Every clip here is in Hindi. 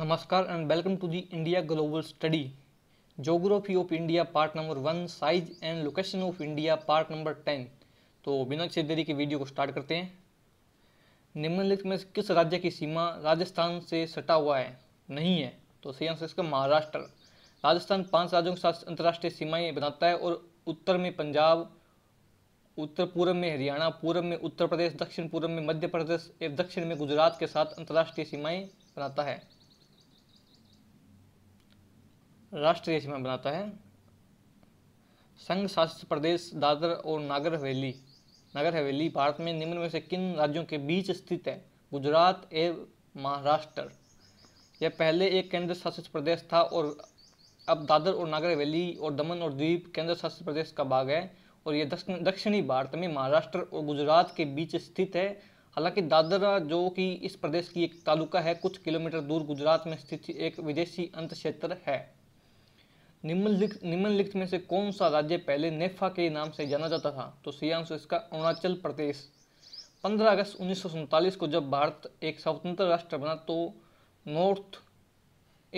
नमस्कार and welcome to the India global study geography of India part number one size and location of India part number ten तो बिना किसी देरी के वीडियो को स्टार्ट करते हैं निम्नलिखित में किस राज्य की सीमा राजस्थान से सटा हुआ है नहीं है तो सही आंसर इसका महाराष्ट्र राजस्थान पांच राज्यों के साथ अंतर्राष्ट्रीय सीमाएं बनाता है और उत्तर में पंजाब उत्तर पूर्व में हरियाणा पूर्व में उत्तर प्रदेश दक्षिण पूर्व में मध्य प्रदेश एवं दक्षिण में गुजरात के साथ अंतर्राष्ट्रीय सीमाएं बनाता है राष्ट्रीय सीमा बनाता है संघ शासित प्रदेश दादर और नागर हवेली नगर हवेली भारत में निम्न में से किन राज्यों के बीच स्थित है गुजरात एवं महाराष्ट्र यह पहले एक केंद्र शासित प्रदेश था और अब दादर और नागर हवेली और दमन और द्वीप केंद्र शासित प्रदेश का भाग है और यह दक्षिण दक्षिणी भारत में महाराष्ट्र और गुजरात के बीच स्थित है हालांकि दादरा जो कि इस प्रदेश की एक तालुका है कुछ किलोमीटर दूर गुजरात में स्थित एक विदेशी अंत क्षेत्र है निम्नलिखित निम्नलिखित में से कौन सा राज्य पहले नेफा के नाम से जाना जाता था तो सही आंसर इसका अरुणाचल प्रदेश 15 अगस्त उन्नीस को जब भारत एक स्वतंत्र राष्ट्र बना तो नॉर्थ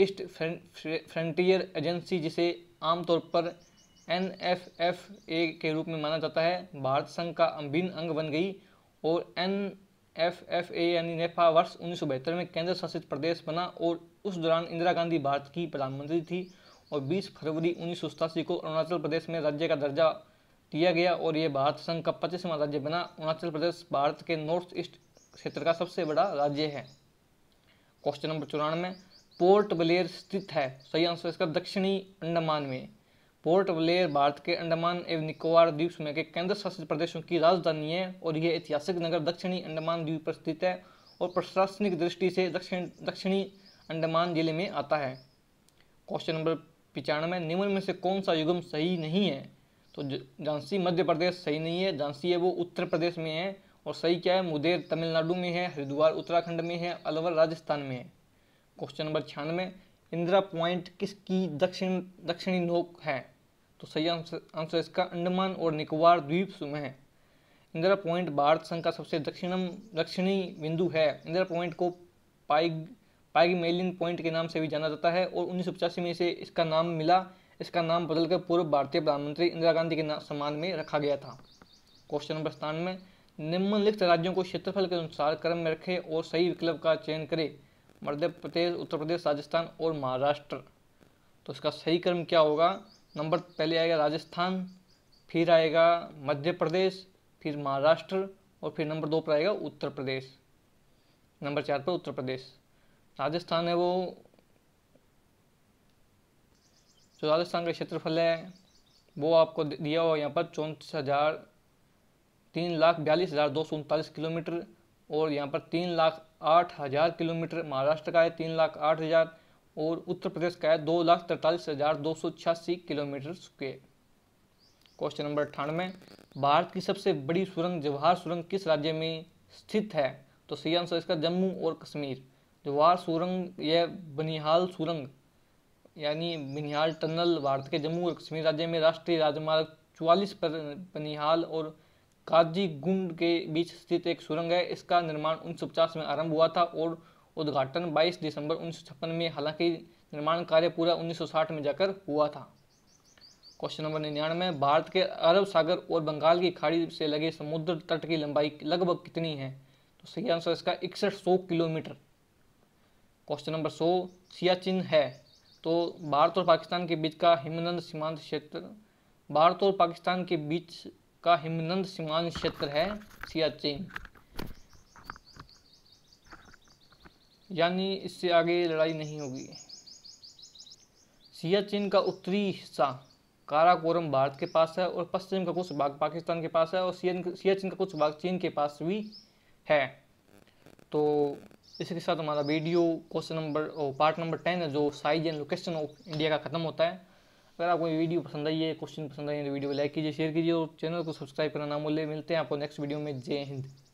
ईस्ट फ्रंटियर एजेंसी जिसे आमतौर पर एन एफ एफ ए के रूप में माना जाता है भारत संघ का अभिन्न अंग बन गई और एन एफ एफ ए यानी नेफा वर्ष उन्नीस में केंद्र शासित प्रदेश बना और उस दौरान इंदिरा गांधी भारत की प्रधानमंत्री थी और 20 फरवरी उन्नीस को अरुणाचल प्रदेश में राज्य का दर्जा दिया गया और ये भारत संघ का पच्चीसवां राज्य बना अरुणाचल प्रदेश भारत के नॉर्थ ईस्ट क्षेत्र का सबसे बड़ा राज्य है क्वेश्चन नंबर चौरानवे पोर्ट ब्लेयर स्थित है सही आंसर इसका दक्षिणी अंडमान में पोर्ट ब्लेयर भारत के अंडमान एवं निकोबार द्वीप समय के केंद्र शासित प्रदेशों की राजधानी है और यह ऐतिहासिक नगर दक्षिणी अंडमान द्वीप पर स्थित है और प्रशासनिक दृष्टि से दक्षिण दक्षिणी अंडमान जिले में आता है क्वेश्चन नंबर पिचानवे निम्न में से कौन सा युगम सही नहीं है तो झांसी मध्य प्रदेश सही नहीं है झांसी है वो उत्तर प्रदेश में है और सही क्या है मुदेर तमिलनाडु में है हरिद्वार उत्तराखंड में है अलवर राजस्थान में है क्वेश्चन नंबर छियानवे इंदिरा पॉइंट किसकी दक्षिण दक्षिणी नोक है तो सही आंसर आंसर इसका अंडमान और निकोबार द्वीप समूह है इंदिरा पॉइंट भारत संघ का सबसे दक्षिणम दक्षिणी बिंदु है इंदिरा पॉइंट को पाइग पाइक मेलिन पॉइंट के नाम से भी जाना जाता है और उन्नीस में इसे इसका नाम मिला इसका नाम बदलकर पूर्व भारतीय प्रधानमंत्री इंदिरा गांधी के नाम सम्मान में रखा गया था क्वेश्चन नंबर स्थान में निम्नलिखित राज्यों को क्षेत्रफल के अनुसार क्रम में रखें और सही विकल्प का चयन करें मध्य प्रदेश उत्तर प्रदेश राजस्थान और महाराष्ट्र तो इसका सही क्रम क्या होगा नंबर पहले आएगा राजस्थान फिर आएगा मध्य प्रदेश फिर महाराष्ट्र और फिर नंबर दो पर आएगा उत्तर प्रदेश नंबर चार पर उत्तर प्रदेश राजस्थान है वो जो राजस्थान का क्षेत्रफल है वो आपको दिया हुआ यहाँ पर चौंतीस हज़ार तीन लाख बयालीस हज़ार दो सौ उनतालीस किलोमीटर और यहाँ पर तीन लाख आठ हज़ार किलोमीटर महाराष्ट्र का है तीन लाख आठ हज़ार और उत्तर प्रदेश का है दो लाख तरतालीस हज़ार दो सौ छियासी किलोमीटर के क्वेश्चन नंबर अठानवे भारत की सबसे बड़ी सुरंग जवाहर सुरंग किस राज्य में स्थित है तो सही आंसर इसका जम्मू और कश्मीर वार सुरंग यह बनिहाल सुरंग यानी बनिहाल टनल भारत के जम्मू और कश्मीर राज्य में राष्ट्रीय राजमार्ग चौवालीस पर बनिहाल और काजी गुंड के बीच स्थित एक सुरंग है इसका निर्माण उन्नीस में आरंभ हुआ था और उद्घाटन 22 दिसंबर उन्नीस में हालांकि निर्माण कार्य पूरा 1960 में जाकर हुआ था क्वेश्चन नंबर निन्यानवे भारत के अरब सागर और बंगाल की खाड़ी से लगे समुद्र तट की लंबाई लगभग कितनी है तो सही आंसर इसका इकसठ kilometre question number so Siachen है तो भारत और पाकिस्तान के बीच का हिमनंद सीमांत क्षेत्र भारत और पाकिस्तान के बीच का हिमनंद सीमांत क्षेत्र है सियाचिन यानी इससे आगे लड़ाई नहीं होगी सियाचिन का उत्तरी हिस्सा काराकोरम भारत के पास है और पश्चिम का कुछ भाग पाकिस्तान के पास है और सियाचिन का कुछ भाग चीन के पास भी है तो इसी के साथ हमारा वीडियो क्वेश्चन नंबर और पार्ट नंबर टेन है जो size and location of India का खत्म होता है अगर आपको ये वीडियो पसंद आई है क्वेश्चन पसंद आई है तो वीडियो को लाइक कीजिए शेयर कीजिए और चैनल को सब्सक्राइब करना ना मूल्य मिलते हैं आपको नेक्स्ट वीडियो में जय हिंद